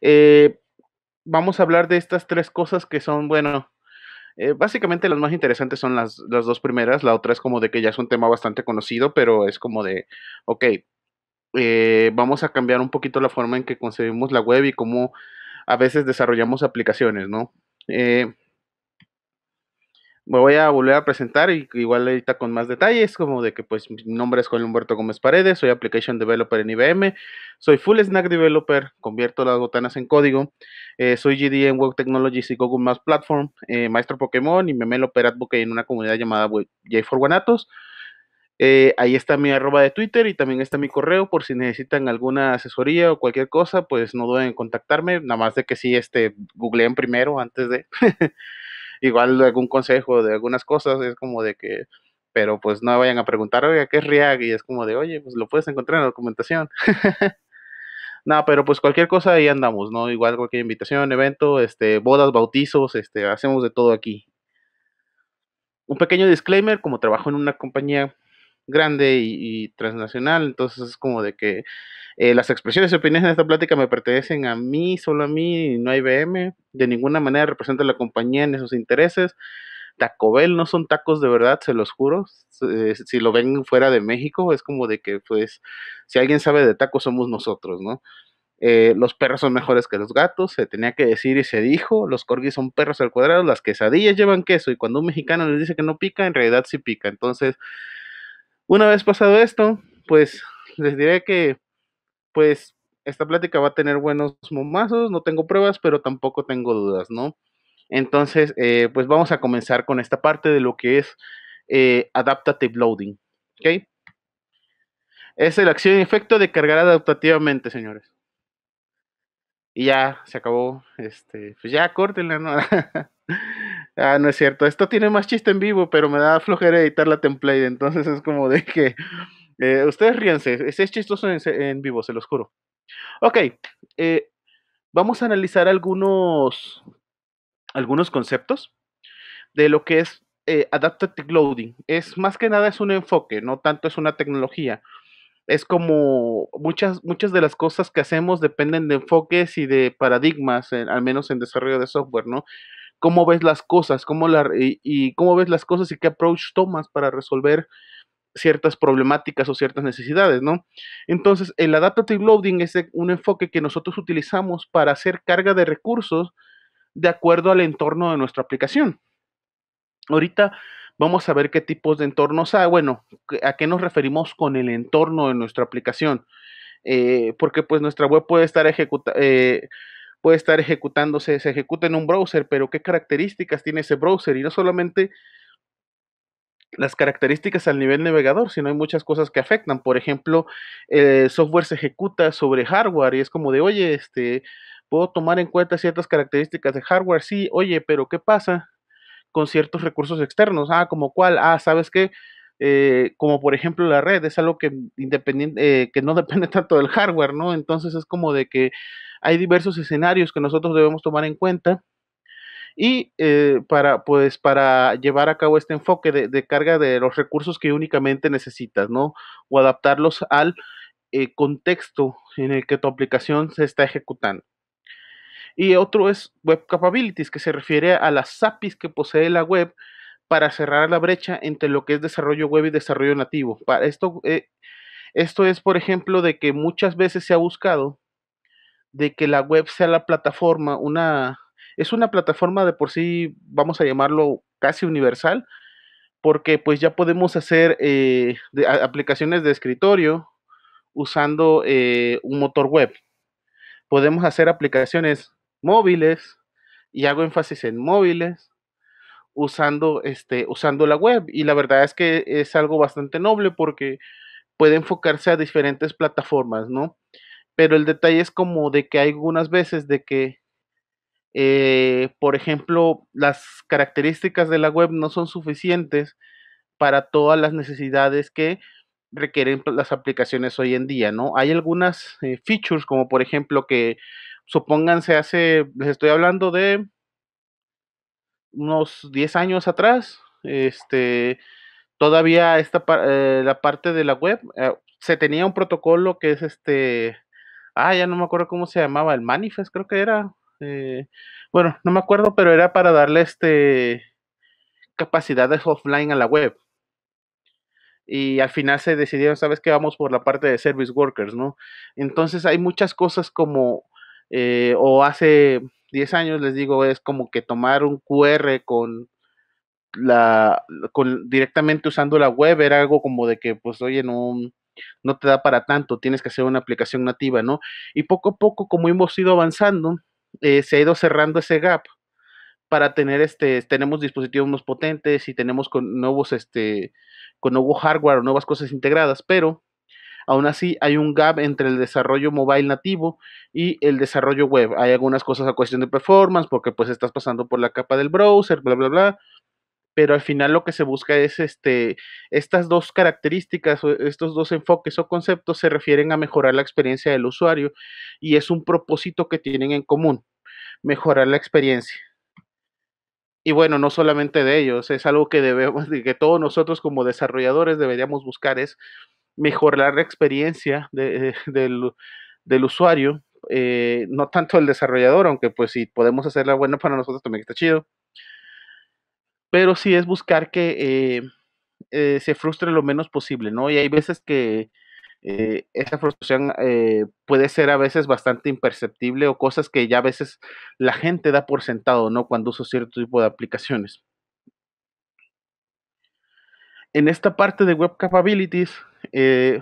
Eh, vamos a hablar de estas tres cosas que son, bueno, eh, básicamente las más interesantes son las, dos primeras, la otra es como de que ya es un tema bastante conocido, pero es como de, ok, eh, vamos a cambiar un poquito la forma en que concebimos la web y cómo a veces desarrollamos aplicaciones, ¿no? Eh, me voy a volver a presentar y igual ahorita con más detalles, como de que pues mi nombre es Juan Humberto Gómez Paredes, soy Application Developer en IBM, soy Full Snack Developer, convierto las botanas en código, eh, soy GD en Web Technologies y Google Maps Platform, eh, maestro Pokémon y me melo en una comunidad llamada j 4 wanatos eh, ahí está mi arroba de Twitter y también está mi correo por si necesitan alguna asesoría o cualquier cosa, pues no duden en contactarme, nada más de que sí, este, googleen primero antes de... igual algún consejo de algunas cosas, es como de que, pero pues no vayan a preguntar, oiga, ¿qué es React? Y es como de, oye, pues lo puedes encontrar en la documentación. no, pero pues cualquier cosa ahí andamos, ¿no? Igual cualquier invitación, evento, este, bodas, bautizos, este, hacemos de todo aquí. Un pequeño disclaimer, como trabajo en una compañía grande y, transnacional, entonces es como de que eh, las expresiones y opiniones en esta plática me pertenecen a mí, solo a mí, no hay BM de ninguna manera representa a la compañía en esos intereses. Taco Bell no son tacos de verdad, se los juro. si lo ven fuera de México, es como de que, pues, si alguien sabe de tacos, somos nosotros, ¿no? Eh, los perros son mejores que los gatos, se tenía que decir y se dijo, los corgis son perros al cuadrado, las quesadillas llevan queso y cuando un mexicano les dice que no pica, en realidad sí pica. Entonces, una vez pasado esto, pues les diré que pues esta plática va a tener buenos momazos, no tengo pruebas, pero tampoco tengo dudas, ¿no? Entonces, eh, pues vamos a comenzar con esta parte de lo que es eh, adaptative loading, ¿ok? Es el acción y efecto de cargar adaptativamente, señores y ya se acabó. Este, pues ya córtenla, ¿no? ah, no es cierto. Esto tiene más chiste en vivo, pero me da flojera editar la template. Entonces es como de que. Eh, ustedes ríanse, es, chistoso en, vivo, se los juro. Ok, eh, vamos a analizar algunos, algunos conceptos de lo que es eh, Adaptive Loading. Es más que nada es un enfoque, no tanto es una tecnología es como muchas, muchas de las cosas que hacemos dependen de enfoques y de paradigmas, al menos en desarrollo de software, ¿no? Cómo ves las cosas, la, y, cómo ves las cosas y qué approach tomas para resolver ciertas problemáticas o ciertas necesidades, ¿no? Entonces, el Adaptive loading es e, un enfoque que nosotros utilizamos para hacer carga de recursos de acuerdo al entorno de nuestra aplicación. Ahorita vamos a ver qué tipos de entornos hay. bueno, a qué nos referimos con el entorno de nuestra aplicación. Eh, porque pues nuestra web puede estar eh, puede estar ejecutándose, se ejecuta en un browser, pero qué características tiene ese browser y no solamente las características al nivel navegador, sino hay muchas cosas que afectan. Por ejemplo, el software se ejecuta sobre hardware y es como de, oye, este, puedo tomar en cuenta ciertas características de hardware, sí, oye, pero ¿qué pasa con ciertos recursos externos. Ah, como cuál, ah, sabes que, eh, como por ejemplo la red, es algo que independiente, eh, que no depende tanto del hardware, ¿no? Entonces es como de que hay diversos escenarios que nosotros debemos tomar en cuenta y eh, para pues para llevar a cabo este enfoque de, de, carga de los recursos que únicamente necesitas, ¿no? O adaptarlos al contexto en el que tu aplicación se está ejecutando. Y otro es Web Capabilities, que se refiere a las APIs que posee la web para cerrar la brecha entre lo que es desarrollo web y desarrollo nativo. Para esto, eh, esto es, por ejemplo, de que muchas veces se ha buscado de que la web sea la plataforma, una es una plataforma de por sí, vamos a llamarlo casi universal, porque pues ya podemos hacer eh, aplicaciones de escritorio usando eh, un motor web. Podemos hacer aplicaciones móviles, y hago énfasis en móviles, usando, este, usando la web. Y la verdad es que es algo bastante noble porque puede enfocarse a diferentes plataformas, ¿no? Pero el detalle es como de que hay algunas veces de que, eh, por ejemplo, las características de la web no son suficientes para todas las necesidades que requieren las aplicaciones hoy en día, ¿no? Hay algunas eh, features como por ejemplo que supónganse hace, les estoy hablando de unos 10 años atrás, este, todavía esta, eh, la parte de la web, eh, se tenía un protocolo que es este, ah, ya no me acuerdo cómo se llamaba, el manifest creo que era, eh, bueno, no me acuerdo, pero era para darle este capacidades offline a la web. Y al final se decidieron, sabes que vamos por la parte de service workers, ¿no? Entonces hay muchas cosas como eh, o hace 10 años les digo, es como que tomar un QR con la con, directamente usando la web era algo como de que pues oye no no te da para tanto, tienes que hacer una aplicación nativa, ¿no? Y poco a poco, como hemos ido avanzando, eh, se ha ido cerrando ese gap para tener este, tenemos dispositivos más potentes y tenemos con nuevos, este, con nuevo hardware o nuevas cosas integradas, pero Aún así, hay un gap entre el desarrollo mobile nativo y el desarrollo web. Hay algunas cosas a cuestión de performance, porque pues estás pasando por la capa del browser, bla, bla, bla. Pero al final lo que se busca es este, estas dos características, estos dos enfoques o conceptos se refieren a mejorar la experiencia del usuario y es un propósito que tienen en común, mejorar la experiencia y bueno, no solamente de ellos, es algo que debemos, que todos nosotros como desarrolladores deberíamos buscar es mejorar la experiencia eh, del, usuario, eh, no tanto el desarrollador, aunque pues si podemos hacerla buena para nosotros también está chido, pero sí es buscar que eh, se frustre lo menos posible, ¿no? Y hay veces que esa frustración puede ser a veces bastante imperceptible o cosas que ya a veces la gente da por sentado, ¿no? Cuando uso cierto tipo de aplicaciones en esta parte de Web Capabilities eh,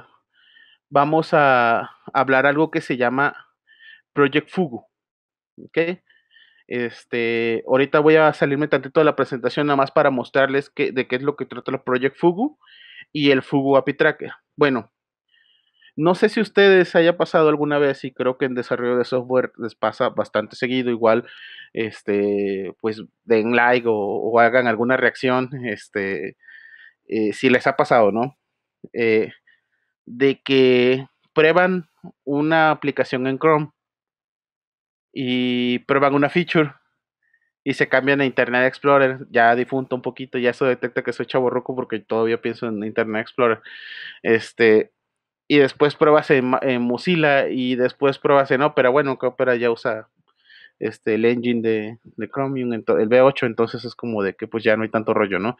vamos a hablar algo que se llama Project Fugu. Este, ahorita voy a salirme tantito de la presentación nada más para mostrarles que, de qué es lo que trata el Project Fugu y el Fugu API Tracker. Bueno, no sé si ustedes haya pasado alguna vez y creo que en desarrollo de software les pasa bastante seguido. Igual, este, pues den like o, hagan alguna reacción, este, eh, si les ha pasado, ¿no? Eh, de que prueban una aplicación en Chrome y prueban una feature y se cambian a Internet Explorer, ya difunto un poquito, ya eso detecta que soy roco porque todavía pienso en Internet Explorer. Este, y después pruebas en, Mozilla y después pruebas en Opera, bueno, que Opera ya usa este, el engine de, Chromium, el V8, entonces es como de que pues ya no hay tanto rollo, ¿no?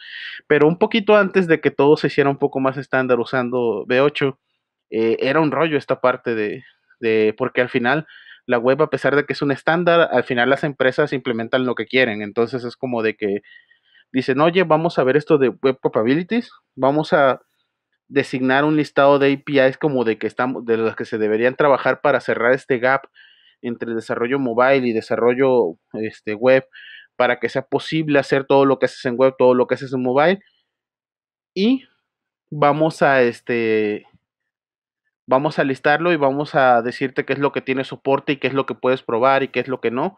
Pero un poquito antes de que todo se hiciera un poco más estándar usando V8, eh, era un rollo esta parte de, de, porque al final la web, a pesar de que es un estándar, al final las empresas implementan lo que quieren, entonces es como de que dicen, oye, vamos a ver esto de Web Capabilities, vamos a designar un listado de APIs como de que estamos, de los que se deberían trabajar para cerrar este gap entre desarrollo mobile y desarrollo este, web para que sea posible hacer todo lo que haces en web, todo lo que haces en mobile. Y vamos a este vamos a listarlo y vamos a decirte qué es lo que tiene soporte y qué es lo que puedes probar y qué es lo que no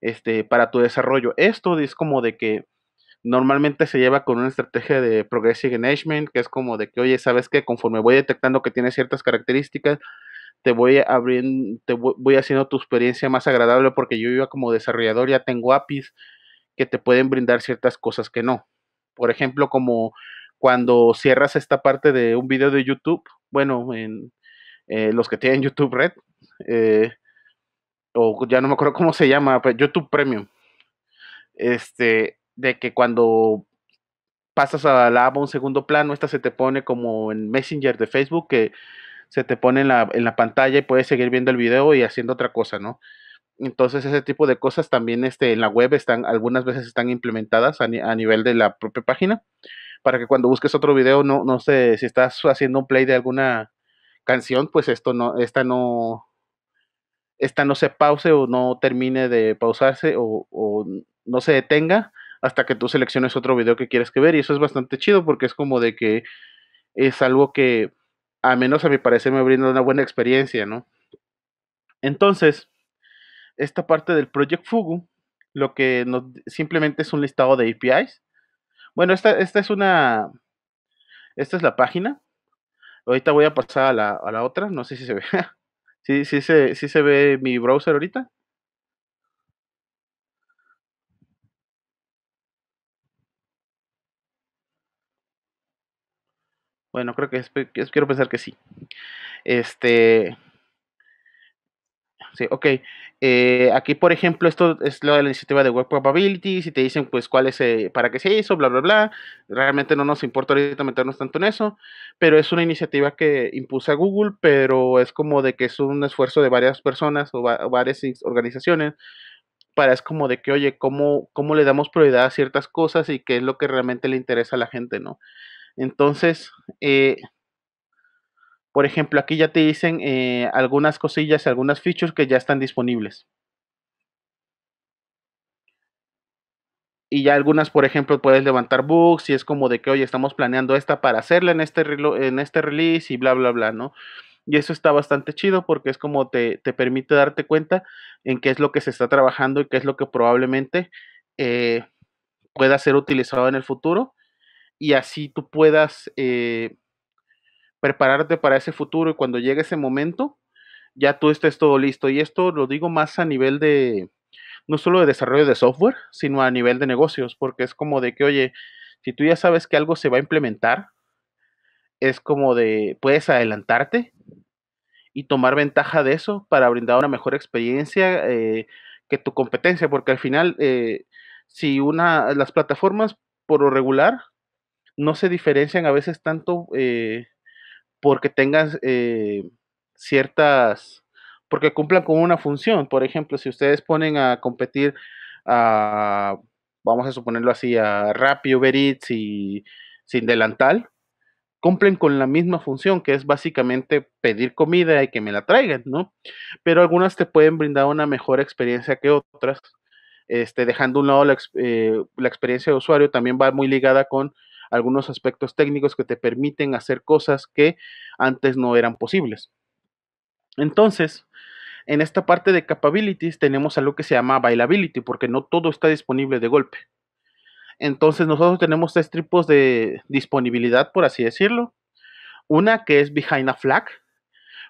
este, para tu desarrollo. Esto es como de que normalmente se lleva con una estrategia de progressive engagement, que es como de que, oye, ¿sabes que Conforme voy detectando que tiene ciertas características, te voy a te voy haciendo tu experiencia más agradable porque yo iba como desarrollador ya tengo APIs que te pueden brindar ciertas cosas que no. Por ejemplo, como cuando cierras esta parte de un video de YouTube, bueno, en eh, los que tienen YouTube Red, eh, o ya no me acuerdo cómo se llama, YouTube Premium, este, de que cuando pasas a la un segundo plano, esta se te pone como en Messenger de Facebook que se te pone en la, pantalla y puedes seguir viendo el video y haciendo otra cosa, ¿no? Entonces ese tipo de cosas también este, en la web están, algunas veces están implementadas a, nivel de la propia página, para que cuando busques otro video, no, no sé, si estás haciendo un play de alguna canción, pues esto no, esta no, esta no se pause o no termine de pausarse o, o no se detenga hasta que tú selecciones otro video que quieres que ver y eso es bastante chido porque es como de que es algo que a menos a mi parecer me brinda una buena experiencia, ¿no? Entonces, esta parte del Project Fugu, lo que simplemente es un listado de APIs. Bueno, esta, esta es una, esta es la página. Ahorita voy a pasar a la, otra, no sé si se ve. sí, sí, se, sí se ve mi browser ahorita. Bueno, creo que es, quiero pensar que sí. Este. Sí, ok. Eh, aquí, por ejemplo, esto es lo de la iniciativa de Web Probability. Si te dicen, pues, cuál es, eh, para qué se hizo, bla, bla, bla. Realmente no nos importa ahorita meternos tanto en eso. Pero es una iniciativa que impulsa Google, pero es como de que es un esfuerzo de varias personas o, o varias organizaciones para es como de que, oye, ¿cómo, ¿cómo le damos prioridad a ciertas cosas y qué es lo que realmente le interesa a la gente, no? Entonces, eh, por ejemplo, aquí ya te dicen eh, algunas cosillas, algunas features que ya están disponibles. Y ya algunas, por ejemplo, puedes levantar bugs y es como de que, hoy estamos planeando esta para hacerla en este, en este release y bla, bla, bla, ¿no? Y eso está bastante chido porque es como te, permite darte cuenta en qué es lo que se está trabajando y qué es lo que probablemente eh, pueda ser utilizado en el futuro y así tú puedas eh, prepararte para ese futuro y cuando llegue ese momento ya tú estés todo listo. Y esto lo digo más a nivel de, no solo de desarrollo de software, sino a nivel de negocios, porque es como de que, oye, si tú ya sabes que algo se va a implementar, es como de, puedes adelantarte y tomar ventaja de eso para brindar una mejor experiencia eh, que tu competencia, porque al final, eh, si una, las plataformas por lo regular no se diferencian a veces tanto eh, porque tengan eh, ciertas, porque cumplan con una función. Por ejemplo, si ustedes ponen a competir a, vamos a suponerlo así, a Rappi, Uber Eats y sin delantal, cumplen con la misma función, que es básicamente pedir comida y que me la traigan, ¿no? Pero algunas te pueden brindar una mejor experiencia que otras. Este, dejando un lado eh, la experiencia de usuario, también va muy ligada con algunos aspectos técnicos que te permiten hacer cosas que antes no eran posibles. Entonces, en esta parte de capabilities tenemos algo que se llama availability, porque no todo está disponible de golpe. Entonces nosotros tenemos tres tipos de disponibilidad, por así decirlo. Una que es behind a flag.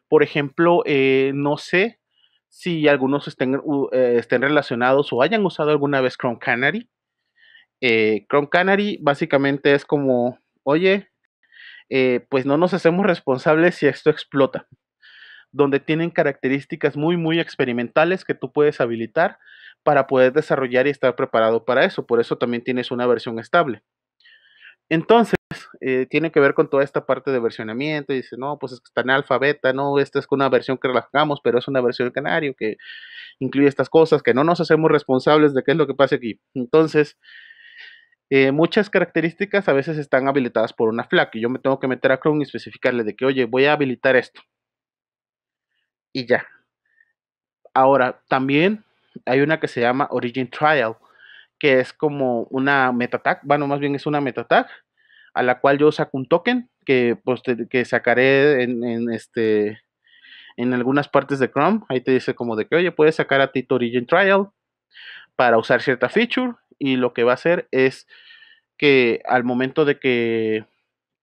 Por ejemplo, eh, no sé si algunos eh, estén, relacionados o hayan usado alguna vez Chrome Canary. Eh, Chrome Canary básicamente es como, oye, eh, pues no nos hacemos responsables si esto explota, donde tienen características muy, muy experimentales que tú puedes habilitar para poder desarrollar y estar preparado para eso. Por eso también tienes una versión estable. Entonces, eh, tiene que ver con toda esta parte de versionamiento. Y dice, no, pues es que está en alfa, no, esta es una versión que relajamos, pero es una versión canario que incluye estas cosas, que no nos hacemos responsables de qué es lo que pasa aquí. Entonces, eh, muchas características a veces están habilitadas por una flag. Y yo me tengo que meter a Chrome y especificarle de que, oye, voy a habilitar esto. Y ya. Ahora, también hay una que se llama Origin Trial, que es como una meta tag. Bueno, más bien es una meta tag a la cual yo saco un token que, pues, que sacaré en, este, en algunas partes de Chrome. Ahí te dice como de que, oye, puedes sacar a ti tu Origin Trial para usar cierta feature y lo que va a hacer es que al momento de que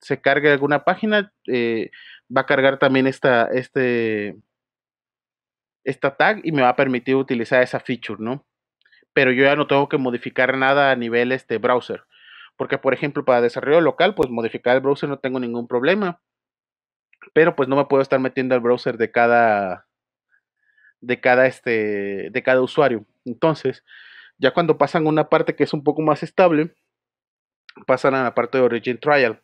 se cargue alguna página, eh, va a cargar también esta, este, esta tag y me va a permitir utilizar esa feature, ¿no? Pero yo ya no tengo que modificar nada a nivel este browser. Porque, por ejemplo, para desarrollo local, pues modificar el browser no tengo ningún problema. Pero pues no me puedo estar metiendo al browser de cada de cada este de cada usuario. Entonces, ya cuando pasan a una parte que es un poco más estable, pasan a la parte de Origin Trial.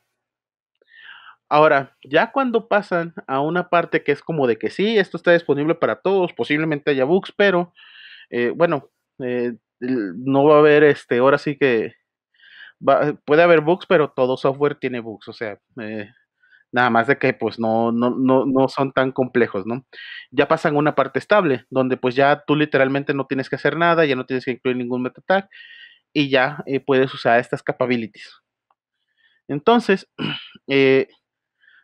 Ahora, ya cuando pasan a una parte que es como de que sí, esto está disponible para todos, posiblemente haya bugs, pero eh, bueno, eh, no va a haber este, ahora sí que puede haber bugs, pero todo software tiene bugs, o sea, eh, Nada más de que pues no, no, son tan complejos, ¿no? Ya pasan a una parte estable, donde pues ya tú literalmente no tienes que hacer nada, ya no tienes que incluir ningún meta tag y ya eh, puedes usar estas capabilities. Entonces, eh,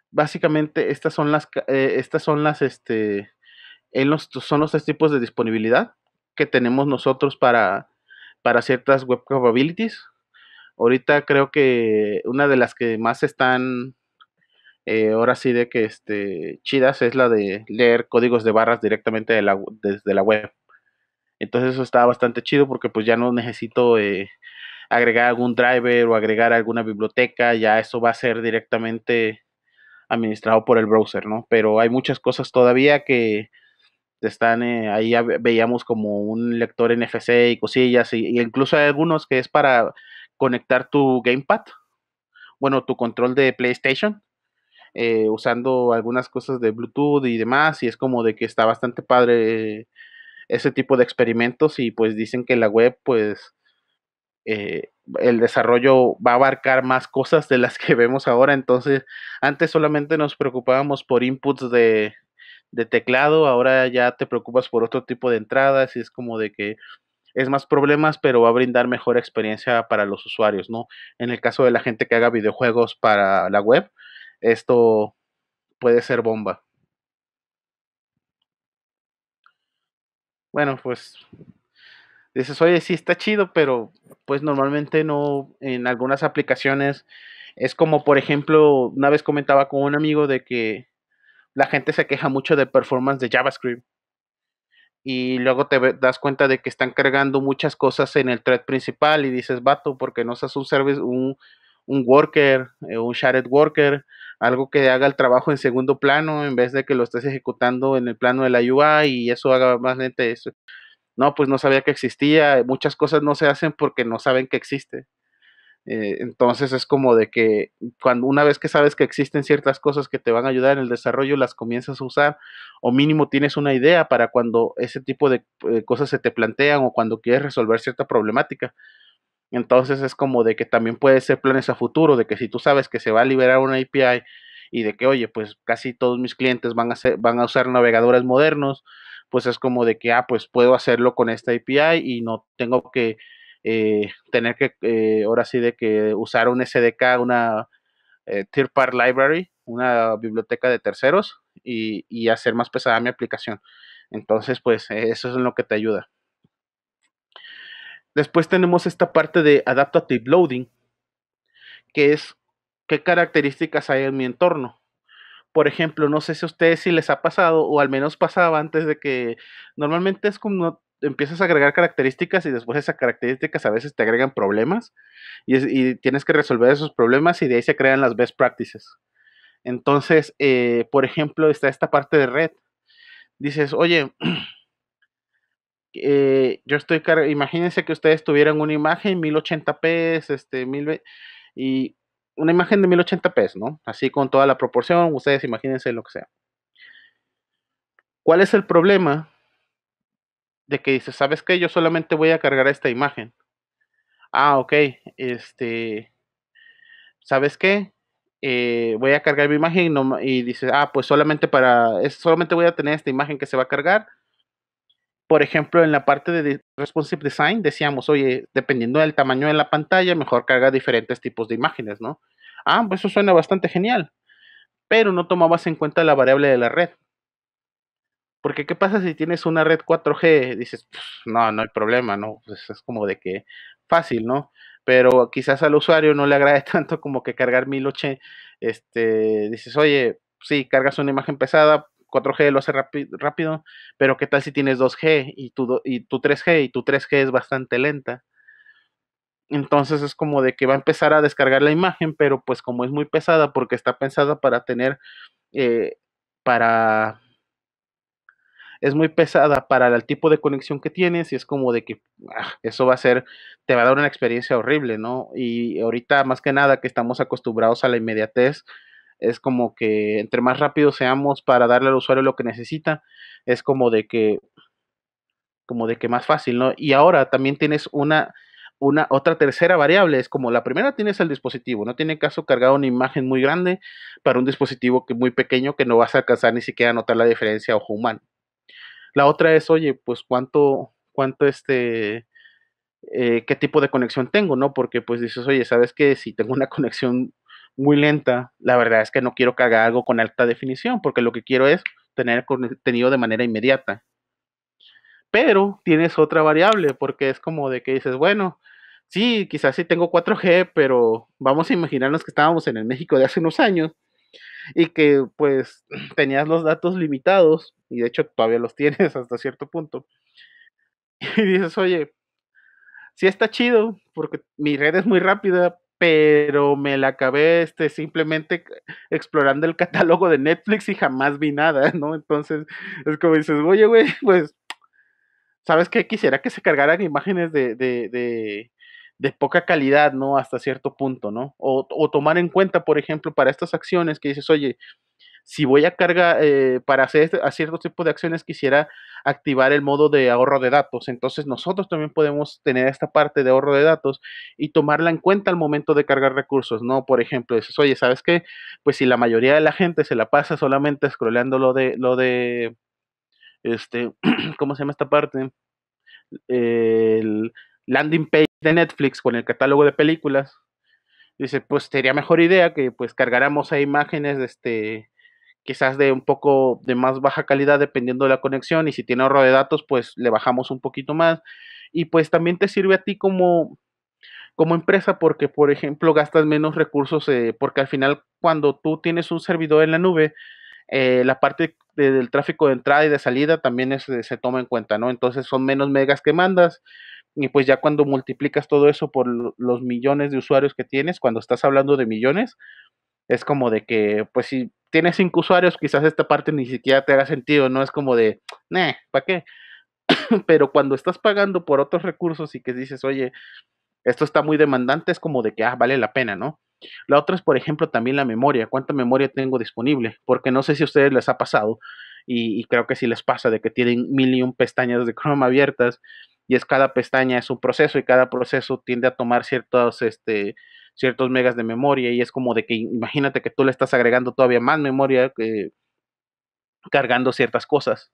básicamente estas son las, eh, estas son las, este, los, son los tres tipos de disponibilidad que tenemos nosotros para, para ciertas web capabilities. Ahorita creo que una de las que más están eh, ahora sí de que este, chidas es la de leer códigos de barras directamente de la, desde la web. Entonces eso está bastante chido porque pues ya no necesito eh, agregar algún driver o agregar alguna biblioteca, ya eso va a ser directamente administrado por el browser, ¿no? Pero hay muchas cosas todavía que están eh, ahí veíamos como un lector NFC y cosillas e incluso hay algunos que es para conectar tu gamepad, bueno, tu control de PlayStation eh, usando algunas cosas de Bluetooth y demás, y es como de que está bastante padre ese tipo de experimentos y pues dicen que la web pues eh, el desarrollo va a abarcar más cosas de las que vemos ahora, entonces antes solamente nos preocupábamos por inputs de, de teclado, ahora ya te preocupas por otro tipo de entradas y es como de que es más problemas, pero va a brindar mejor experiencia para los usuarios, ¿no? En el caso de la gente que haga videojuegos para la web, esto puede ser bomba. Bueno, pues dices, oye, sí está chido, pero pues normalmente no, en algunas aplicaciones es como, por ejemplo, una vez comentaba con un amigo de que la gente se queja mucho de performance de JavaScript y luego te das cuenta de que están cargando muchas cosas en el thread principal y dices, vato, porque no seas un service, un, un worker, eh, un shared worker, algo que haga el trabajo en segundo plano en vez de que lo estés ejecutando en el plano de la UI y eso haga más lente eso. No, pues no sabía que existía, eh, muchas cosas no se hacen porque no saben que existe. Eh, entonces es como de que cuando una vez que sabes que existen ciertas cosas que te van a ayudar en el desarrollo, las comienzas a usar o mínimo tienes una idea para cuando ese tipo de eh, cosas se te plantean o cuando quieres resolver cierta problemática. Entonces es como de que también puede ser planes a futuro, de que si tú sabes que se va a liberar una API y de que, oye, pues casi todos mis clientes van a, ser, van a usar navegadores modernos, pues es como de que, ah, pues puedo hacerlo con esta API y no tengo que eh, tener que, eh, ahora sí, de que usar un SDK, una eh, Third party Library, una biblioteca de terceros y, y hacer más pesada mi aplicación. Entonces, pues eso es lo que te ayuda. Después tenemos esta parte de adaptative loading, que es qué características hay en mi entorno. Por ejemplo, no sé si a ustedes si les ha pasado o al menos pasaba antes de que normalmente es como empiezas a agregar características y después esas características a veces te agregan problemas y, tienes que resolver esos problemas y de ahí se crean las best practices. Entonces, eh, por ejemplo, está esta parte de red. Dices, oye, Eh, yo estoy, cargando, imagínense que ustedes tuvieran una imagen 1080p, este, y una imagen de 1080p, ¿no? Así con toda la proporción, ustedes imagínense lo que sea. ¿Cuál es el problema de que dice, sabes que yo solamente voy a cargar esta imagen? Ah, ok, este, ¿sabes qué? Eh, voy a cargar mi imagen y, dice ah, pues solamente para, solamente voy a tener esta imagen que se va a cargar por ejemplo, en la parte de responsive design decíamos, oye, dependiendo del tamaño de la pantalla, mejor carga diferentes tipos de imágenes, ¿no? Ah, pues eso suena bastante genial, pero no tomabas en cuenta la variable de la red. Porque qué pasa si tienes una red 4G, dices, pues, no, no hay problema, ¿no? Pues, es como de que fácil, ¿no? Pero quizás al usuario no le agrade tanto como que cargar 1080, este, dices, oye, sí, cargas una imagen pesada, 4G lo hace rápido, pero ¿qué tal si tienes 2G y tu, 3G y tu 3G es bastante lenta? Entonces es como de que va a empezar a descargar la imagen, pero pues como es muy pesada porque está pensada para tener, eh, para... Es muy pesada para el tipo de conexión que tienes y es como de que ah, eso va a ser, te va a dar una experiencia horrible, ¿no? Y ahorita más que nada que estamos acostumbrados a la inmediatez, es como que entre más rápido seamos para darle al usuario lo que necesita, es como de que como de que más fácil, ¿no? Y ahora también tienes una una otra tercera variable es como la primera tienes el dispositivo, no tiene caso cargar una imagen muy grande para un dispositivo que muy pequeño que no vas a alcanzar ni siquiera a notar la diferencia ojo humano. La otra es, oye, pues cuánto cuánto este eh, qué tipo de conexión tengo, ¿no? Porque pues dices, oye, sabes que si tengo una conexión muy lenta, la verdad es que no quiero que haga algo con alta definición, porque lo que quiero es tener contenido de manera inmediata. Pero tienes otra variable, porque es como de que dices, bueno, sí, quizás sí tengo 4G, pero vamos a imaginarnos que estábamos en el México de hace unos años y que pues tenías los datos limitados, y de hecho todavía los tienes hasta cierto punto. Y dices, oye, sí está chido, porque mi red es muy rápida, pero me la acabé este, simplemente explorando el catálogo de Netflix y jamás vi nada, ¿no? Entonces es como dices, oye, güey, pues, ¿sabes qué? Quisiera que se cargaran imágenes de, de, de, de poca calidad, ¿no? Hasta cierto punto, ¿no? O, o, tomar en cuenta, por ejemplo, para estas acciones que dices, oye, si voy a cargar eh, para hacer este, a cierto tipo de acciones, quisiera activar el modo de ahorro de datos. Entonces nosotros también podemos tener esta parte de ahorro de datos y tomarla en cuenta al momento de cargar recursos, ¿no? Por ejemplo, dices, oye, ¿sabes qué? Pues si la mayoría de la gente se la pasa solamente scrolleando lo de, lo de, este, ¿cómo se llama esta parte? El landing page de Netflix con el catálogo de películas. Dice, pues sería mejor idea que pues cargáramos a imágenes de este quizás de un poco de más baja calidad dependiendo de la conexión y si tiene ahorro de datos pues le bajamos un poquito más y pues también te sirve a ti como como empresa porque por ejemplo gastas menos recursos eh, porque al final cuando tú tienes un servidor en la nube eh, la parte del tráfico de entrada y de salida también eh, se toma en cuenta no entonces son menos megas que mandas y pues ya cuando multiplicas todo eso por los millones de usuarios que tienes cuando estás hablando de millones es como de que pues si tienes cinco usuarios, quizás esta parte ni siquiera te haga sentido, no es como de, ¿ne? ¿para qué? Pero cuando estás pagando por otros recursos y que dices, oye, esto está muy demandante, es como de que, ah, vale la pena, ¿no? La otra es, por ejemplo, también la memoria, cuánta memoria tengo disponible, porque no sé si a ustedes les ha pasado, y, creo que sí les pasa, de que tienen mil y un pestañas de Chrome abiertas, y es cada pestaña es un proceso, y cada proceso tiende a tomar ciertos, este, ciertos megas de memoria y es como de que imagínate que tú le estás agregando todavía más memoria que cargando ciertas cosas.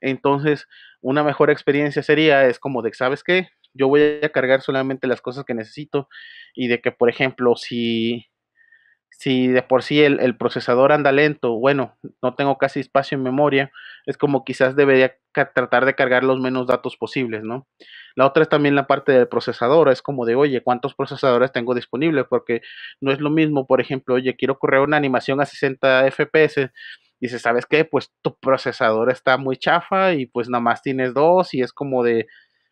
Entonces, una mejor experiencia sería, es como de, ¿sabes que Yo voy a cargar solamente las cosas que necesito y de que, por ejemplo, si si de por sí el, procesador anda lento, bueno, no tengo casi espacio en memoria, es como quizás debería tratar de cargar los menos datos posibles, ¿no? La otra es también la parte del procesador, es como de, oye, ¿cuántos procesadores tengo disponibles? Porque no es lo mismo, por ejemplo, oye, quiero correr una animación a 60 FPS, y se ¿sabes qué? Pues tu procesador está muy chafa y pues nada más tienes dos y es como de,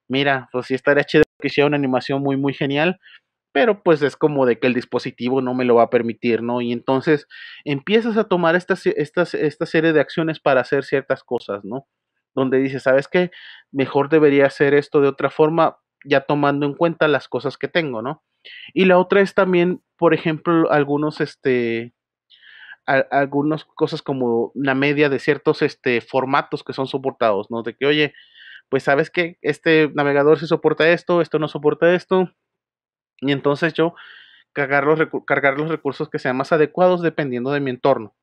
mira, pues si estaría chido que hiciera una animación muy, muy genial, pero pues es como de que el dispositivo no me lo va a permitir, ¿no? Y entonces empiezas a tomar esta, serie de acciones para hacer ciertas cosas, ¿no? Donde dices, ¿sabes qué? Mejor debería hacer esto de otra forma, ya tomando en cuenta las cosas que tengo, ¿no? Y la otra es también, por ejemplo, algunos, este, algunas cosas como la media de ciertos, este, formatos que son soportados, ¿no? De que, oye, pues sabes que este navegador se soporta esto, esto no soporta esto, y entonces yo cargar los, cargar los recursos que sean más adecuados dependiendo de mi entorno.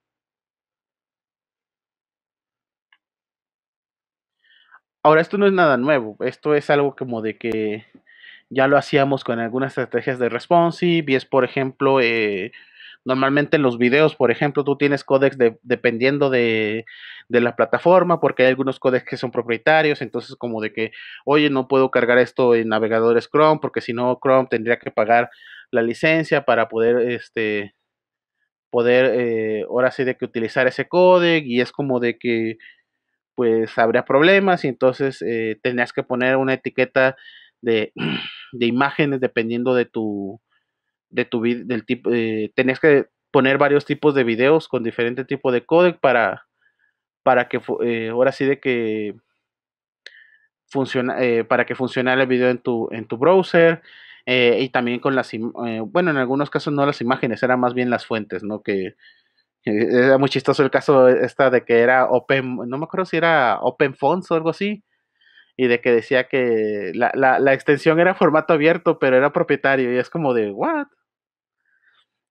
Ahora, esto no es nada nuevo, esto es algo como de que ya lo hacíamos con algunas estrategias de responsive y es, por ejemplo, eh, Normalmente en los videos, por ejemplo, tú tienes códecs dependiendo de, la plataforma, porque hay algunos códecs que son propietarios, entonces como de que, oye, no puedo cargar esto en navegadores Chrome, porque si no, Chrome tendría que pagar la licencia para poder, este, poder, eh, ahora sí, de que utilizar ese códec, y es como de que, pues habría problemas y entonces eh, tenías que poner una etiqueta de, de imágenes dependiendo de tu, de tu del tipo, eh, que poner varios tipos de videos con diferente tipo de codec para, para que eh, ahora sí de que funciona, eh, para que funcionara el video en tu, en tu browser. y también con las, bueno, en algunos casos no las imágenes, eran más bien las fuentes, ¿no? Que era muy chistoso el caso esta de que era Open, no me acuerdo si era Open Fonts o algo así, y de que decía que la, la extensión era formato abierto, pero era propietario, y es como de, ¿what?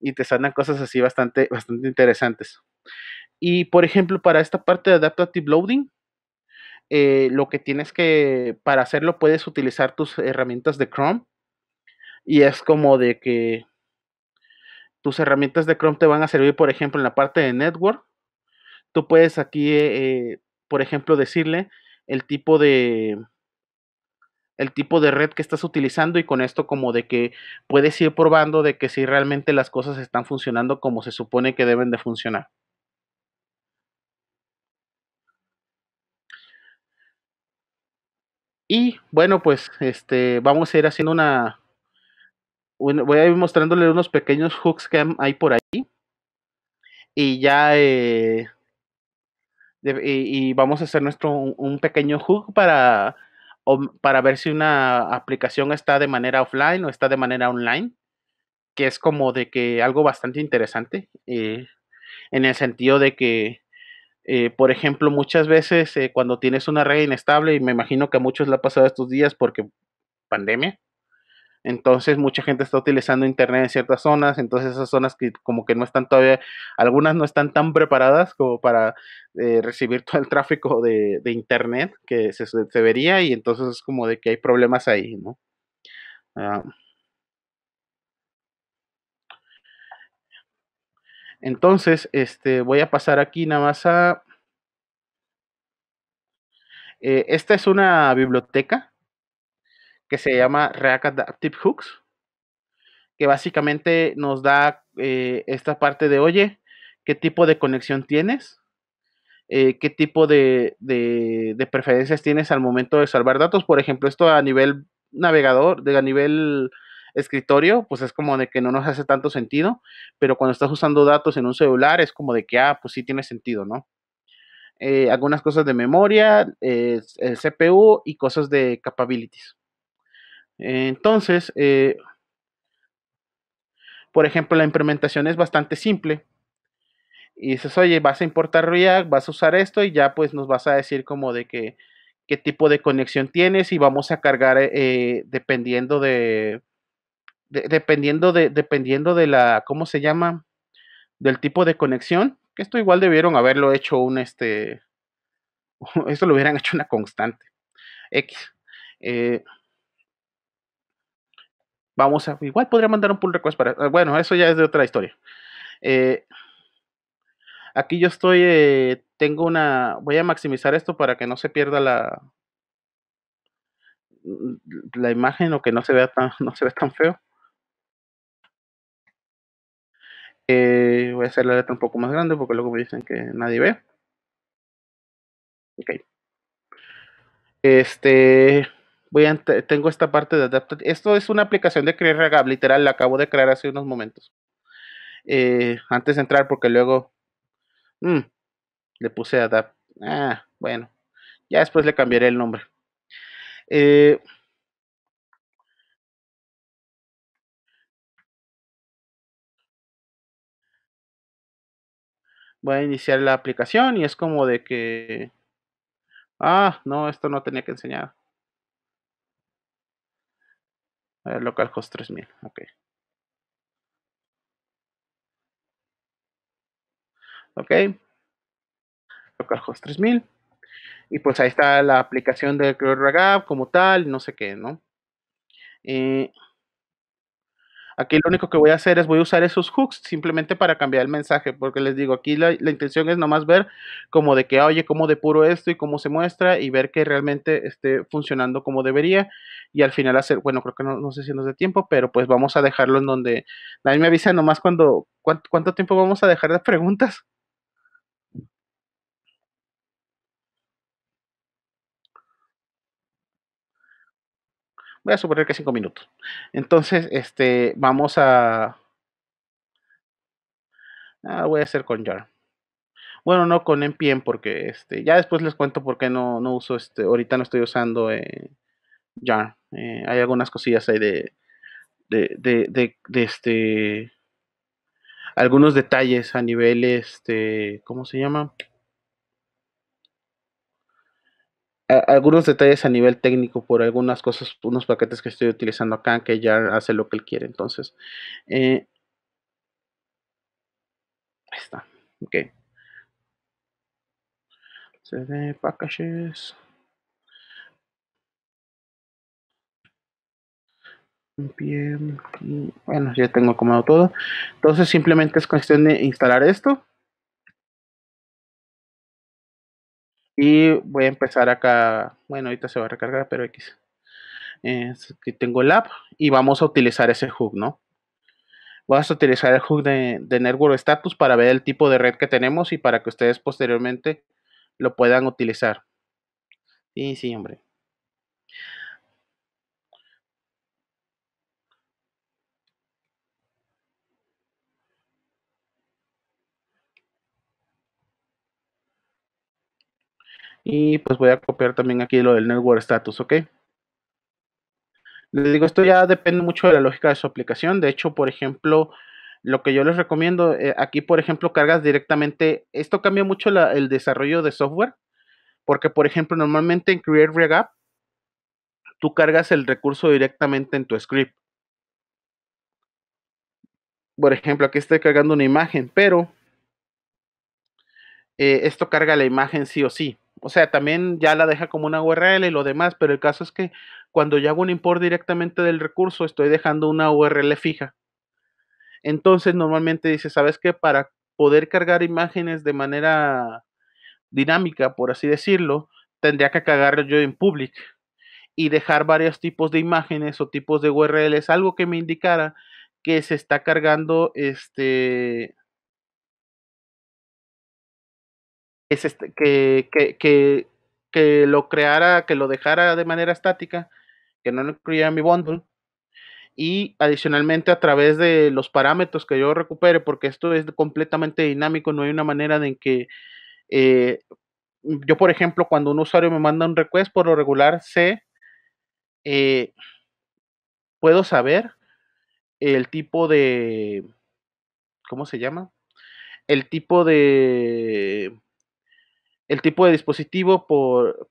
y te salen cosas así bastante, bastante interesantes. Y por ejemplo, para esta parte de Adaptative Loading, eh, lo que tienes que, para hacerlo puedes utilizar tus herramientas de Chrome. Y es como de que tus herramientas de Chrome te van a servir, por ejemplo, en la parte de Network. Tú puedes aquí, eh, eh, por ejemplo, decirle el tipo de, el tipo de red que estás utilizando y con esto como de que puedes ir probando de que si realmente las cosas están funcionando como se supone que deben de funcionar. Y bueno, pues este vamos a ir haciendo una voy a ir mostrándole unos pequeños hooks que hay por ahí. Y ya eh, y, y, vamos a hacer nuestro un pequeño hook para o para ver si una aplicación está de manera offline o está de manera online, que es como de que algo bastante interesante, eh, en el sentido de que, eh, por ejemplo, muchas veces eh, cuando tienes una red inestable, y me imagino que a muchos la ha pasado estos días porque pandemia, entonces mucha gente está utilizando internet en ciertas zonas, entonces esas zonas que como que no están todavía, algunas no están tan preparadas como para eh, recibir todo el tráfico de, internet que se, vería y entonces es como de que hay problemas ahí, ¿no? Ah. entonces, este, voy a pasar aquí nada más a... Eh, esta es una biblioteca que se llama React Adaptive Hooks, que básicamente nos da eh, esta parte de, oye, ¿qué tipo de conexión tienes? Eh, ¿Qué tipo de, preferencias tienes al momento de salvar datos? Por ejemplo, esto a nivel navegador, de, a nivel escritorio, pues es como de que no nos hace tanto sentido, pero cuando estás usando datos en un celular es como de que, ah, pues sí tiene sentido, ¿no? Eh, algunas cosas de memoria, el CPU y cosas de capabilities. Entonces, eh, por ejemplo, la implementación es bastante simple. Y dices, oye, vas a importar React, vas a usar esto y ya pues nos vas a decir como de que qué tipo de conexión tienes y vamos a cargar eh, eh, dependiendo de, dependiendo de dependiendo de la cómo se llama del tipo de conexión que esto igual debieron haberlo hecho un este esto lo hubieran hecho una constante x Vamos a. Igual podría mandar un pull request para. Eh, bueno, eso ya es de otra historia. Eh, aquí yo estoy. Eh, tengo una. Voy a maximizar esto para que no se pierda la. La imagen o que no se vea tan, no se tan feo. voy a hacer la letra un poco más grande porque luego me dicen que nadie ve. Ok. Este tengo esta parte de adaptar Esto es una aplicación de crear Regab, literal, la acabo de crear hace unos momentos. Eh, antes de entrar, porque luego mm, le puse Adapt. Ah, bueno, ya después le cambiaré el nombre. Eh, voy a iniciar la aplicación y es como de que... Ah, no, esto no tenía que enseñar. Eh, localhost 3000, ok. Ok. Localhost 3000. Y pues ahí está la aplicación de Clear como tal, no sé qué, ¿no? Eh, Aquí lo único que voy a hacer es voy a usar esos hooks simplemente para cambiar el mensaje, porque les digo, aquí la, intención es nomás ver como de que, ah, oye, cómo depuro esto y cómo se muestra y ver que realmente esté funcionando como debería y al final hacer, bueno, creo que no, sé si nos da tiempo, pero pues vamos a dejarlo en donde, nadie me avisa nomás cuando, cuánto, cuánto tiempo vamos a dejar las preguntas. voy a suponer que 5 minutos. Entonces, este, vamos a... Ah, voy a hacer con jar. Bueno, no con NPM porque este, ya después les cuento por qué no, uso este, ahorita no estoy usando eh, jar. Eh, hay algunas cosillas ahí de, de, de, de, de este algunos detalles a nivel este, ¿cómo se llama? algunos detalles a nivel técnico por algunas cosas, unos paquetes que estoy utilizando acá que ya hace lo que él quiere. Entonces, eh, ahí está. Ok. CD packages. Bien, bueno, ya tengo acomodado todo. Entonces simplemente es cuestión de instalar esto. Y voy a empezar acá. Bueno, ahorita se va a recargar, pero X. aquí eh, tengo el app y vamos a utilizar ese hook, ¿no? vamos a utilizar el hook de, de Network Status para ver el tipo de red que tenemos y para que ustedes posteriormente lo puedan utilizar. Sí, sí, hombre. Y pues voy a copiar también aquí lo del network status, ¿ok? Les digo, esto ya depende mucho de la lógica de su aplicación. De hecho, por ejemplo, lo que yo les recomiendo, eh, aquí por ejemplo cargas directamente, esto cambia mucho el desarrollo de software, porque por ejemplo normalmente en Create React tú cargas el recurso directamente en tu script. Por ejemplo, aquí estoy cargando una imagen, pero eh, esto carga la imagen sí o sí. O sea, también ya la deja como una URL y lo demás, pero el caso es que cuando yo hago un import directamente del recurso, estoy dejando una URL fija. Entonces, normalmente dice, ¿sabes qué? Para poder cargar imágenes de manera dinámica, por así decirlo, tendría que cargar yo en public y dejar varios tipos de imágenes o tipos de URLs, algo que me indicara que se está cargando este es este, que, lo creara, que lo dejara de manera estática, que no lo incluyera mi bundle. Y adicionalmente a través de los parámetros que yo recupere, porque esto es completamente dinámico, no hay una manera de en que eh, yo, por ejemplo, cuando un usuario me manda un request, por lo regular sé, eh, puedo saber el tipo de, ¿cómo se llama? El tipo de el tipo de dispositivo por,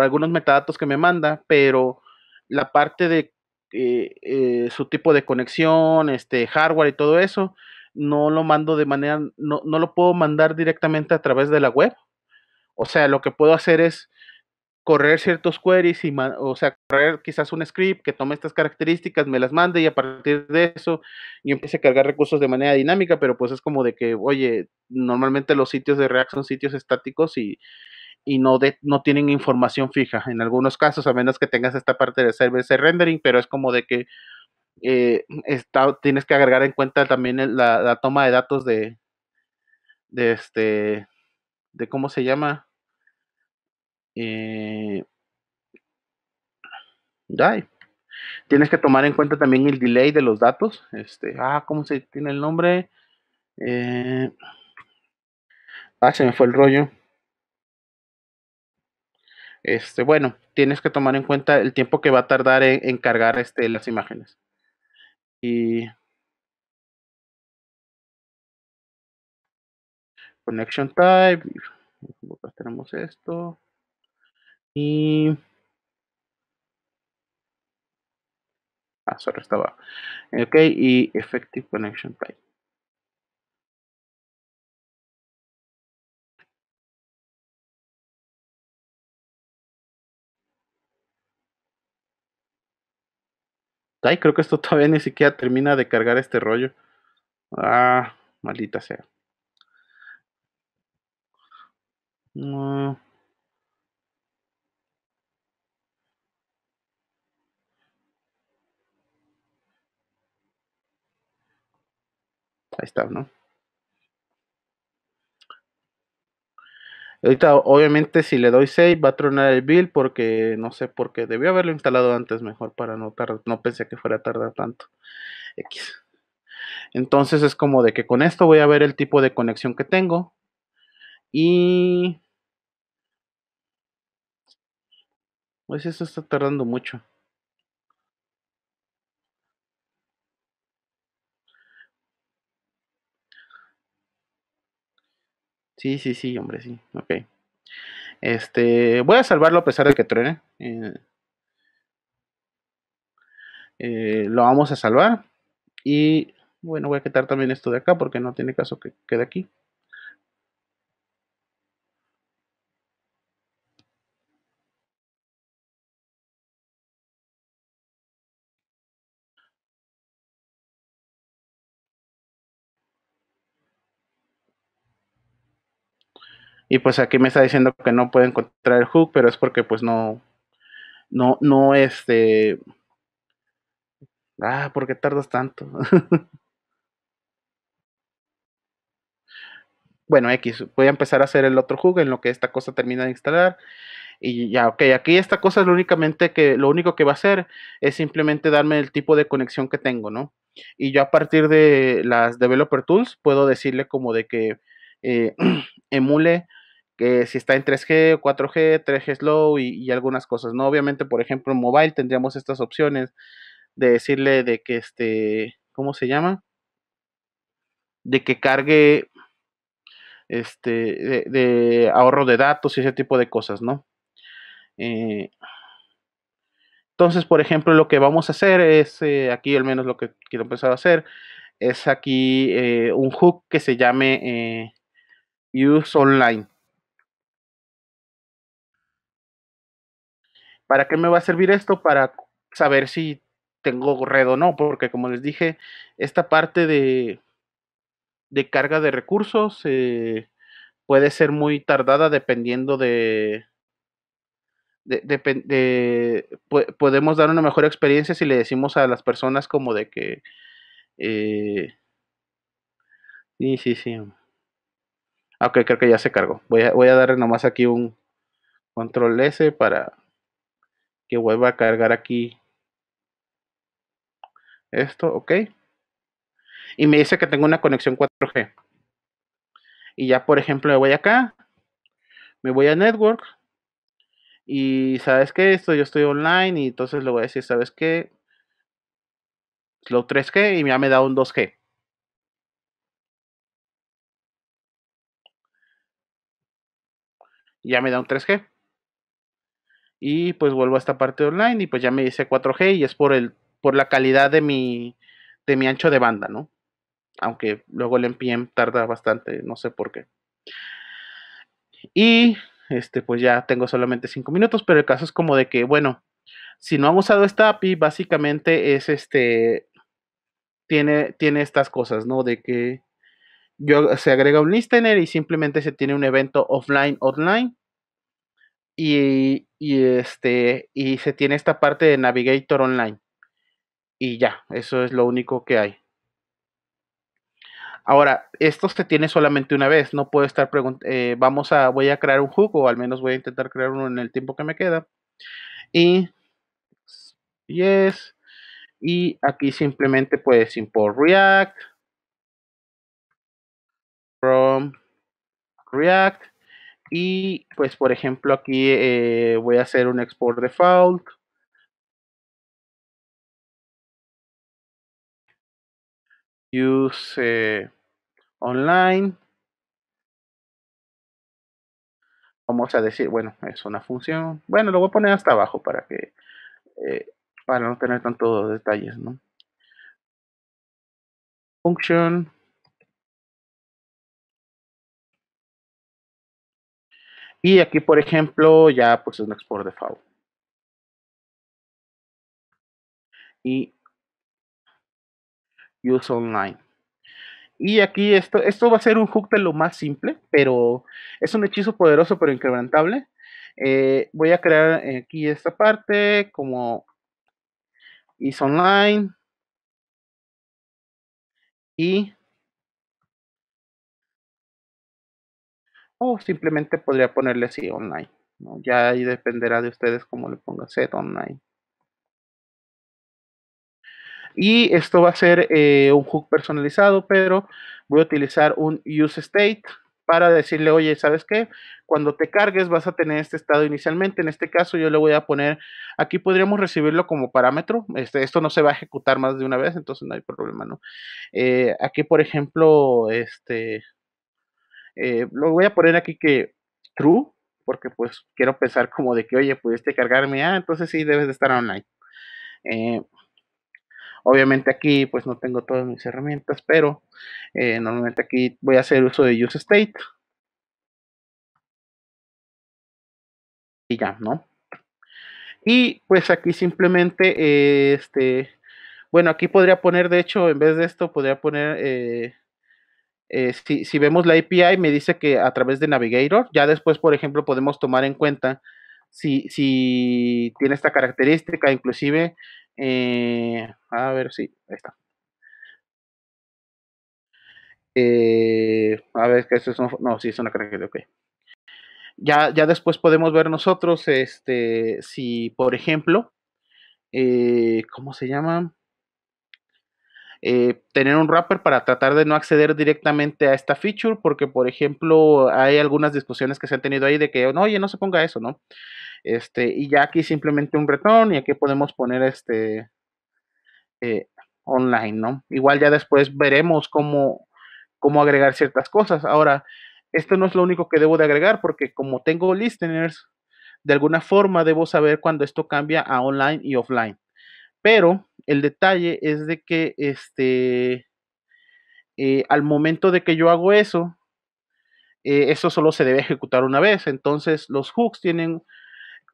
algunos metadatos que me manda, pero la parte de eh, eh, su tipo de conexión, este hardware y todo eso, no lo mando de manera, no, lo puedo mandar directamente a través de la web. O sea, lo que puedo hacer es correr ciertos queries, y o sea, correr quizás un script que tome estas características, me las mande y a partir de eso yo empiece a cargar recursos de manera dinámica, pero pues es como de que, oye, normalmente los sitios de React son sitios estáticos y, no, de, no tienen información fija en algunos casos, a menos que tengas esta parte de server rendering, pero es como de que eh, tienes que agregar en cuenta también la, la, toma de datos de, de este, de cómo se llama, eh, Tienes que tomar en cuenta también el delay de los datos. Este, ah, ¿cómo se tiene el nombre? Eh, ah, se me fue el rollo. Este, bueno, tienes que tomar en cuenta el tiempo que va a tardar en, cargar este, las imágenes. Y connection type. Tenemos esto. Y. Ah, solo estaba. Ok, y Effective Connection Type. Ay, creo que esto todavía ni siquiera termina de cargar este rollo. Ah, maldita sea. No. Ahí está, ¿no? Ahorita, obviamente, si le doy save va a tronar el build porque no sé por qué. Debió haberlo instalado antes mejor para no tardar. No pensé que fuera a tardar tanto. X. Entonces es como de que con esto voy a ver el tipo de conexión que tengo. Y... Pues eso está tardando mucho. Sí, sí, sí, hombre, sí. Ok. Este, voy a salvarlo a pesar de que truene. Eh. Eh, lo vamos a salvar. Y bueno, voy a quitar también esto de acá porque no tiene caso que quede aquí. Y pues aquí me está diciendo que no puede encontrar el hook, pero es porque pues no, no, no, este... Ah, ¿por qué tardas tanto? bueno, X, voy a empezar a hacer el otro hook en lo que esta cosa termina de instalar. Y ya, ok, aquí esta cosa es únicamente que, lo único que va a hacer es simplemente darme el tipo de conexión que tengo, ¿no? Y yo a partir de las Developer Tools puedo decirle como de que eh, emule que si está en 3G, 4G, 3G Slow y, algunas cosas, ¿no? Obviamente, por ejemplo, en mobile tendríamos estas opciones de decirle de que este, ¿cómo se llama? De que cargue este, de, ahorro de datos y ese tipo de cosas, ¿no? Eh, entonces, por ejemplo, lo que vamos a hacer es, eh, aquí al menos lo que quiero empezar a hacer, es aquí un hook que se llame Use Online. ¿Para qué me va a servir esto? Para saber si tengo red o no, porque como les dije, esta parte de, de carga de recursos eh, puede ser muy tardada dependiendo de, de, podemos dar una mejor experiencia si le decimos a las personas como de que eh, sí sí sí Ah, ok, creo que ya se cargó. Voy a, voy a darle nomás aquí un control S para que vuelva a cargar aquí esto, ok. Y me dice que tengo una conexión 4G. Y ya, por ejemplo, me voy acá, me voy a Network. Y sabes que esto, yo estoy online y entonces le voy a decir, ¿sabes qué? Slow 3G y ya me da un 2G. ya me da un 3G. Y pues vuelvo a esta parte online y pues ya me dice 4G y es por el por la calidad de mi de mi ancho de banda, ¿no? Aunque luego el NPM tarda bastante, no sé por qué. Y este pues ya tengo solamente 5 minutos, pero el caso es como de que bueno, si no han usado esta API, básicamente es este tiene tiene estas cosas, ¿no? De que yo, se agrega un listener y simplemente se tiene un evento offline, online. Y, este, y se tiene esta parte de Navigator Online. Y ya, eso es lo único que hay. Ahora, esto se tiene solamente una vez. No puedo estar preguntando. Eh, vamos a, voy a crear un hook o al menos voy a intentar crear uno en el tiempo que me queda. Y yes. Y aquí simplemente pues import React from React. Y pues por ejemplo aquí eh, voy a hacer un export default. Use eh, online. Vamos a decir, bueno, es una función. Bueno, lo voy a poner hasta abajo para que eh, para no tener tantos detalles, ¿no? Function Y aquí, por ejemplo, ya pues es un export default. Y use online. Y aquí esto, esto va a ser un hook de lo más simple, pero es un hechizo poderoso pero inquebrantable. Eh, voy a crear aquí esta parte como is online y o simplemente podría ponerle así online. Ya ahí dependerá de ustedes cómo le ponga set online. Y esto va a ser eh, un hook personalizado, pero voy a utilizar un use state para decirle, oye, ¿sabes qué? Cuando te cargues vas a tener este estado inicialmente. En este caso yo le voy a poner, aquí podríamos recibirlo como parámetro. Este, esto no se va a ejecutar más de una vez, entonces no hay problema, ¿no? Eh, aquí, por ejemplo, este, eh, lo voy a poner aquí que true, porque pues quiero pensar como de que, oye, pudiste cargarme, ah, entonces sí debes de estar online. Eh, obviamente aquí pues no tengo todas mis herramientas, pero eh, normalmente aquí voy a hacer uso de use state. Y ya, ¿no? Y pues aquí simplemente, este, bueno, aquí podría poner, de hecho, en vez de esto, podría poner eh, si, vemos la API, me dice que a través de Navigator, ya después, por ejemplo, podemos tomar en cuenta si, si tiene esta característica, inclusive, eh, a ver si, ahí está. Eh, a ver, que eso es un, no, sí, es una característica, ok. Ya, ya después podemos ver nosotros, este, si, por ejemplo, ¿cómo se llama? Eh, tener un wrapper para tratar de no acceder directamente a esta feature, porque por ejemplo hay algunas discusiones que se han tenido ahí de que, no, oye, no se ponga eso, ¿no? Este, y ya aquí simplemente un return y aquí podemos poner este eh, online, ¿no? Igual ya después veremos cómo, cómo agregar ciertas cosas. Ahora, esto no es lo único que debo de agregar, porque como tengo listeners, de alguna forma debo saber cuando esto cambia a online y offline. Pero el detalle es de que este, eh, al momento de que yo hago eso, eh, eso solo se debe ejecutar una vez. Entonces los hooks tienen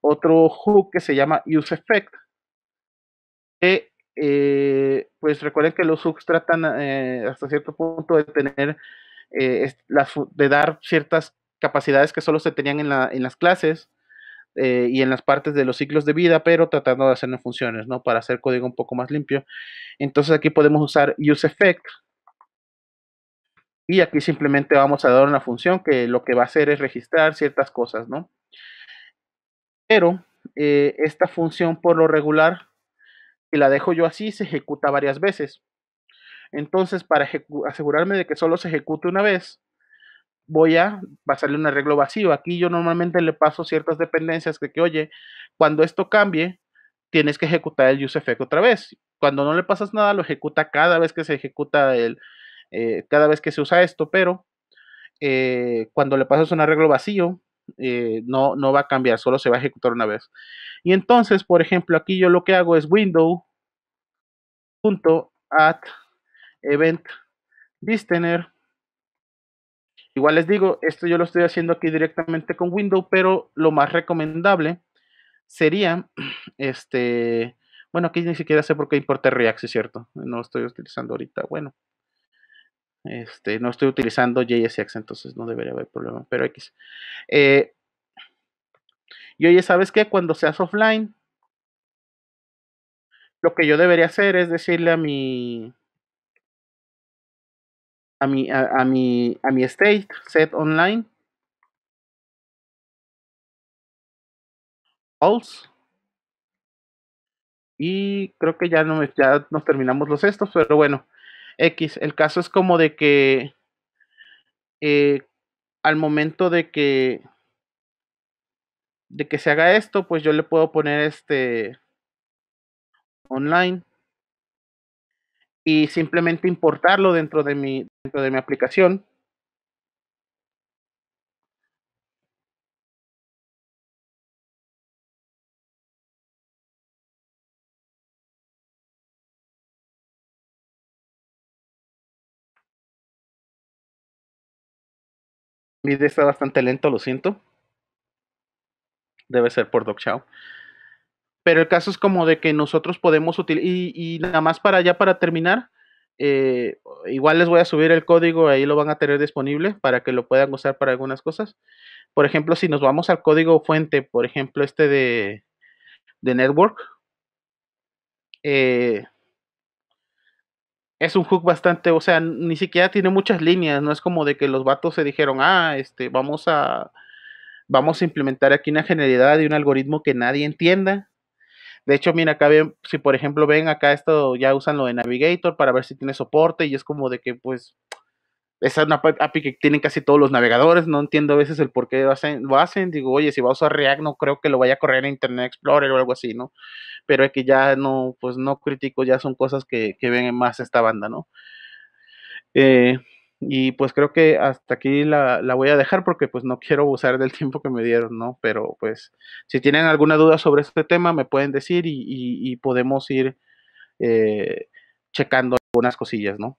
otro hook que se llama use effect. Eh, pues recuerden que los hooks tratan hasta cierto punto de tener de dar ciertas capacidades que solo se tenían en, en las clases eh, y en las partes de los ciclos de vida, pero tratando de hacer funciones, ¿no? Para hacer código un poco más limpio. Entonces aquí podemos usar useEffect y aquí simplemente vamos a dar una función que lo que va a hacer es registrar ciertas cosas, ¿no? Pero eh, esta función por lo regular, si la dejo yo así, se ejecuta varias veces. Entonces, para asegurarme de que solo se ejecute una vez, voy a pasarle un arreglo vacío. Aquí yo normalmente le paso ciertas dependencias que, oye, cuando esto cambie, tienes que ejecutar el use effect otra vez. Cuando no le pasas nada, lo ejecuta cada vez que se ejecuta el, eh, cada vez que se usa esto, pero eh, cuando le pasas un arreglo vacío, eh, no, no va a cambiar, solo se va a ejecutar una vez. Y entonces, por ejemplo, aquí yo lo que hago es window event listener Igual les digo, esto yo lo estoy haciendo aquí directamente con Windows, pero lo más recomendable sería, este, bueno, aquí ni siquiera sé por qué importa React, es cierto, no estoy utilizando ahorita, bueno, este, no estoy utilizando JSX, entonces no debería haber problema, pero X. Eh, y oye, ¿sabes qué? Cuando seas offline, lo que yo debería hacer es decirle a mi, a mi, a, mi, a mi state set online. False. Y creo que ya, no, ya nos terminamos los estos, pero bueno. X, el caso es como de que eh, al momento de que de que se haga esto, pues yo le puedo poner este online y simplemente importarlo dentro de mi, dentro de mi aplicación. Mi está bastante lento, lo siento. Debe ser por DocChow. Pero el caso es como de que nosotros podemos utilizar, y, nada más para ya para terminar, eh, igual les voy a subir el código, ahí lo van a tener disponible para que lo puedan usar para algunas cosas. Por ejemplo, si nos vamos al código fuente, por ejemplo, este de, Network, eh, es un hook bastante, o sea, ni siquiera tiene muchas líneas, no es como de que los vatos se dijeron, ah, este, vamos a, vamos a implementar aquí una generalidad de un algoritmo que nadie entienda de hecho, mira, acá ven, si por ejemplo ven acá esto, ya usan lo de Navigator para ver si tiene soporte y es como de que pues es una API que tienen casi todos los navegadores, no entiendo a veces el por qué lo hacen, hacen. digo, oye, si va a usar React no creo que lo vaya a correr en Internet Explorer o algo así, ¿no? Pero es que ya no, pues no critico, ya son cosas que, que ven más esta banda, ¿no? Eh, y pues creo que hasta aquí la, la, voy a dejar porque pues no quiero abusar del tiempo que me dieron, ¿no? Pero pues si tienen alguna duda sobre este tema me pueden decir y, y, podemos ir eh, checando algunas cosillas, ¿no?